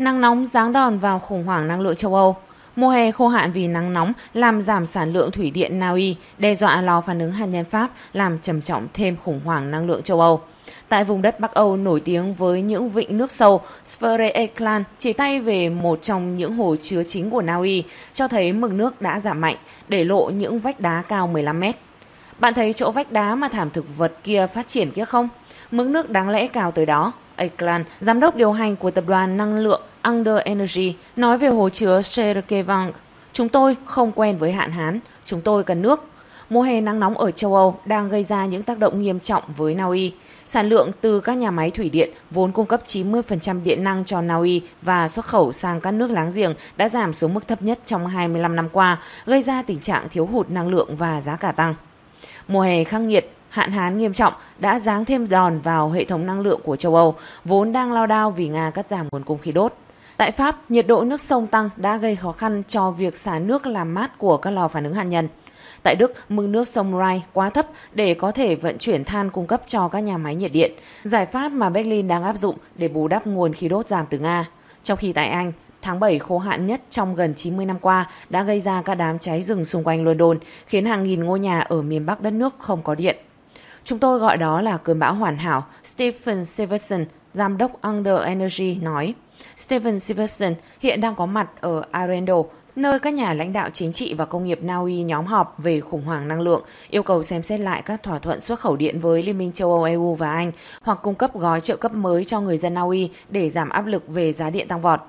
Nắng nóng giáng đòn vào khủng hoảng năng lượng châu Âu. Mùa hè khô hạn vì nắng nóng làm giảm sản lượng thủy điện Na Uy, đe dọa lò phản ứng hạt nhân Pháp, làm trầm trọng thêm khủng hoảng năng lượng châu Âu. Tại vùng đất Bắc Âu nổi tiếng với những vịnh nước sâu, Sverre Eklan chỉ tay về một trong những hồ chứa chính của Na Uy, cho thấy mực nước đã giảm mạnh, để lộ những vách đá cao 15 mét. Bạn thấy chỗ vách đá mà thảm thực vật kia phát triển kia không? Mực nước đáng lẽ cao tới đó. Eklan, giám đốc điều hành của tập đoàn năng lượng Under Energy nói về hồ chứa Serkevang. Chúng tôi không quen với hạn hán, chúng tôi cần nước. Mùa hè nắng nóng ở châu Âu đang gây ra những tác động nghiêm trọng với Naui. Sản lượng từ các nhà máy thủy điện vốn cung cấp 90% điện năng cho Naui và xuất khẩu sang các nước láng giềng đã giảm xuống mức thấp nhất trong 25 năm qua, gây ra tình trạng thiếu hụt năng lượng và giá cả tăng. Mùa hè khắc nghiệt hạn hán nghiêm trọng đã giáng thêm đòn vào hệ thống năng lượng của châu Âu, vốn đang lao đao vì Nga cắt giảm nguồn cung khí đốt. Tại Pháp, nhiệt độ nước sông tăng đã gây khó khăn cho việc xả nước làm mát của các lò phản ứng hạt nhân. Tại Đức, mực nước sông Rhine quá thấp để có thể vận chuyển than cung cấp cho các nhà máy nhiệt điện, giải pháp mà Berlin đang áp dụng để bù đắp nguồn khí đốt giảm từ Nga. Trong khi tại Anh, tháng 7 khô hạn nhất trong gần 90 năm qua đã gây ra các đám cháy rừng xung quanh London, khiến hàng nghìn ngôi nhà ở miền Bắc đất nước không có điện. Chúng tôi gọi đó là cơn bão hoàn hảo, Stephen Severson, giám đốc Under Energy nói. Steven Silverson hiện đang có mặt ở Arendo, nơi các nhà lãnh đạo chính trị và công nghiệp Na Uy nhóm họp về khủng hoảng năng lượng, yêu cầu xem xét lại các thỏa thuận xuất khẩu điện với Liên minh châu Âu EU và Anh, hoặc cung cấp gói trợ cấp mới cho người dân Na Uy để giảm áp lực về giá điện tăng vọt.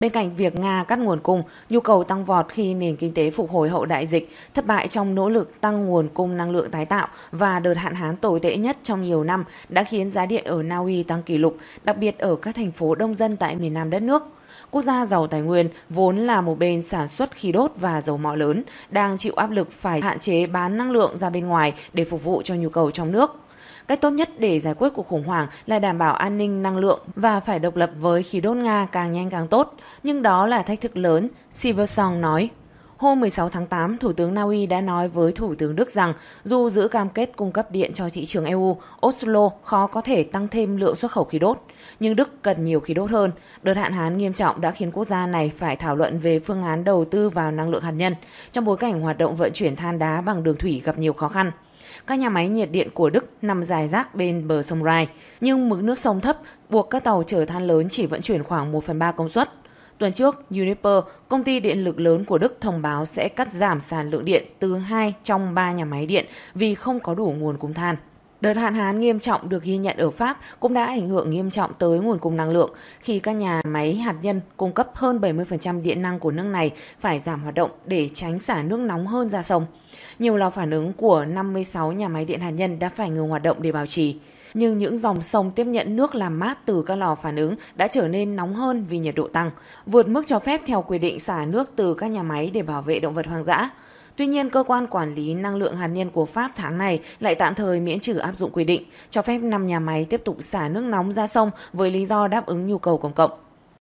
Bên cạnh việc Nga cắt nguồn cung, nhu cầu tăng vọt khi nền kinh tế phục hồi hậu đại dịch, thất bại trong nỗ lực tăng nguồn cung năng lượng tái tạo và đợt hạn hán tồi tệ nhất trong nhiều năm đã khiến giá điện ở Na Uy tăng kỷ lục, đặc biệt ở các thành phố đông dân tại miền nam đất nước. Quốc gia giàu tài nguyên vốn là một bên sản xuất khí đốt và dầu mỏ lớn, đang chịu áp lực phải hạn chế bán năng lượng ra bên ngoài để phục vụ cho nhu cầu trong nước. Cách tốt nhất để giải quyết cuộc khủng hoảng là đảm bảo an ninh năng lượng và phải độc lập với khí đốt Nga càng nhanh càng tốt. Nhưng đó là thách thức lớn, Silversong nói. Hôm 16 tháng 8, Thủ tướng Na Uy đã nói với Thủ tướng Đức rằng dù giữ cam kết cung cấp điện cho thị trường EU, Oslo khó có thể tăng thêm lượng xuất khẩu khí đốt. Nhưng Đức cần nhiều khí đốt hơn. Đợt hạn hán nghiêm trọng đã khiến quốc gia này phải thảo luận về phương án đầu tư vào năng lượng hạt nhân trong bối cảnh hoạt động vận chuyển than đá bằng đường thủy gặp nhiều khó khăn. Các nhà máy nhiệt điện của Đức nằm dài rác bên bờ sông Rhine, nhưng mực nước sông thấp buộc các tàu chở than lớn chỉ vận chuyển khoảng 1 phần 3 công suất. Tuần trước, Uniper, công ty điện lực lớn của Đức thông báo sẽ cắt giảm sản lượng điện từ 2 trong 3 nhà máy điện vì không có đủ nguồn cung than. Đợt hạn hán nghiêm trọng được ghi nhận ở Pháp cũng đã ảnh hưởng nghiêm trọng tới nguồn cung năng lượng khi các nhà máy hạt nhân cung cấp hơn 70% điện năng của nước này phải giảm hoạt động để tránh xả nước nóng hơn ra sông. Nhiều lò phản ứng của 56 nhà máy điện hạt nhân đã phải ngừng hoạt động để bảo trì nhưng những dòng sông tiếp nhận nước làm mát từ các lò phản ứng đã trở nên nóng hơn vì nhiệt độ tăng, vượt mức cho phép theo quy định xả nước từ các nhà máy để bảo vệ động vật hoang dã. Tuy nhiên, cơ quan quản lý năng lượng hạt nhân của Pháp tháng này lại tạm thời miễn trừ áp dụng quy định, cho phép 5 nhà máy tiếp tục xả nước nóng ra sông với lý do đáp ứng nhu cầu công cộng.